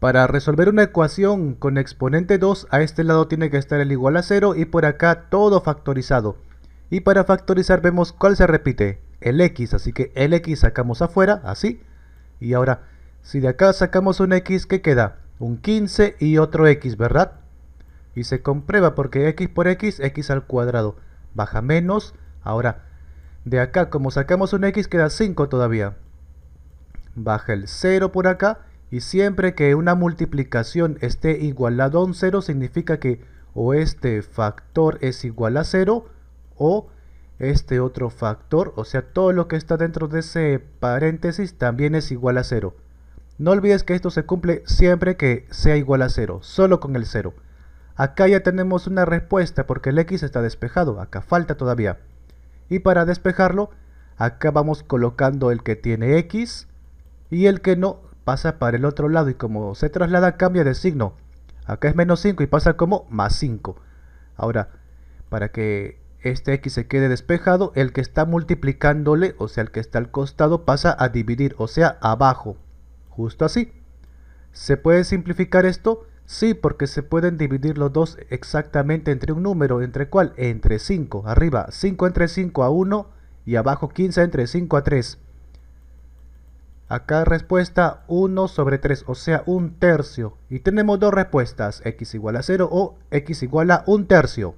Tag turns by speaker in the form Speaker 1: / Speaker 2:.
Speaker 1: Para resolver una ecuación con exponente 2, a este lado tiene que estar el igual a 0 y por acá todo factorizado. Y para factorizar vemos cuál se repite, el x, así que el x sacamos afuera, así. Y ahora, si de acá sacamos un x, ¿qué queda? Un 15 y otro x, ¿verdad? Y se comprueba porque x por x, x al cuadrado. Baja menos, ahora, de acá como sacamos un x queda 5 todavía. Baja el 0 por acá y siempre que una multiplicación esté igualada a un 0 significa que o este factor es igual a 0 o este otro factor, o sea todo lo que está dentro de ese paréntesis también es igual a 0. No olvides que esto se cumple siempre que sea igual a 0, solo con el 0. Acá ya tenemos una respuesta porque el x está despejado, acá falta todavía. Y para despejarlo, acá vamos colocando el que tiene x y el que no pasa para el otro lado y como se traslada cambia de signo. Acá es menos 5 y pasa como más 5. Ahora, para que este x se quede despejado, el que está multiplicándole, o sea el que está al costado, pasa a dividir, o sea abajo. Justo así. ¿Se puede simplificar esto? Sí, porque se pueden dividir los dos exactamente entre un número, ¿entre cuál? Entre 5, arriba 5 entre 5 a 1 y abajo 15 entre 5 a 3. Acá respuesta 1 sobre 3, o sea, un tercio. Y tenemos dos respuestas, x igual a 0 o x igual a un tercio.